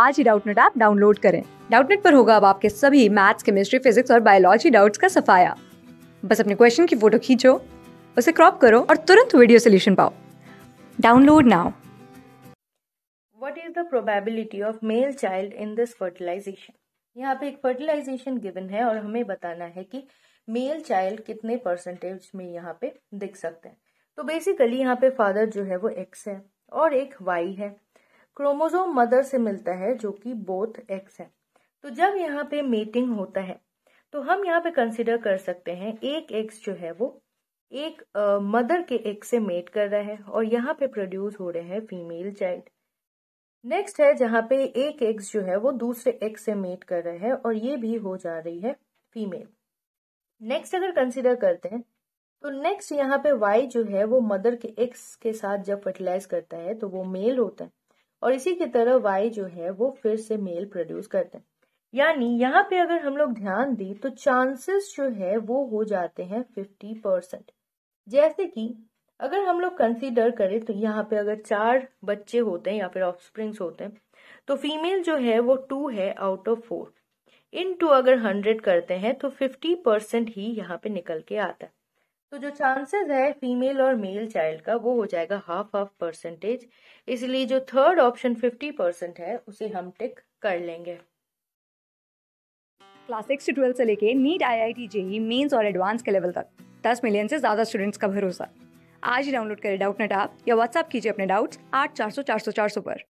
आज ही Doubtnut app download करें डाउटनेट पर होगा अब आपके सभी मैथ्स केमिस्ट्री फिजिक्स और बायोलॉजी डाउट्स का सफाया बस अपने क्वेश्चन की फोटो खींचो उसे क्रॉप करो और तुरंत वीडियो सोल्यूशन पाओ download now what is the probability of male child in this fertilization यहाँ पे एक फर्टिलाइजेशन गिवन है और हमें बताना है कि मेल चाइल्ड कितने परसेंटेज में यहाँ पे दिख सकते हैं तो बेसिकली यहाँ पे फादर जो है वो एक्स है और एक वाई है क्रोमोजोम मदर से मिलता है जो कि बोथ एक्स है तो जब यहाँ पे मेटिंग होता है तो हम यहाँ पे कंसिडर कर सकते हैं एक एक्स जो है वो एक मदर के एक्स से मेट कर रहा है और यहाँ पे प्रोड्यूस हो रहे हैं फीमेल चाइल्ड नेक्स्ट है जहाँ पे एक एक्स जो है वो दूसरे एक्स से मेट कर रहा है और ये भी हो जा रही है फीमेल नेक्स्ट अगर कंसिडर करते हैं तो नेक्स्ट यहाँ पे वाई जो है वो मदर के एक्स के साथ जब फर्टिलाइज करता है तो वो मेल होता है और इसी की तरह वाई जो है वो फिर से मेल प्रोड्यूस करते हैं यानी यहाँ पे अगर हम लोग ध्यान दें तो चांसेस जो है वो हो जाते हैं फिफ्टी परसेंट जैसे कि अगर हम लोग कंसीडर करें तो यहाँ पे अगर चार बच्चे होते हैं या फिर ऑफस्प्रिंग्स होते हैं तो फीमेल जो है वो टू है out of four in two अगर हंड्रेड करते हैं तो फिफ्टी परसेंट ही यहाँ पे निकल के आता है तो जो चांसेस है फीमेल और मेल चाइल्ड का वो हो जाएगा हाफ हाफ परसेंटेज इसलिए जो थर्ड ऑप्शन फिफ्टी परसेंट है उसे हम टिक कर लेंगे क्लास सिक्स से ट्वेल्थ से लेके NEET I I T JEE mains और एडवांस के लेवल तक दस मिलियन से ज़्यादा स्टूडेंट्स का भरोसा आज ही डाउनलोड करें डाउट नेट आप या व्हाट्सअप कीजिए अपने डाउट्स आठ चार सौ चार सौ चार सौ पर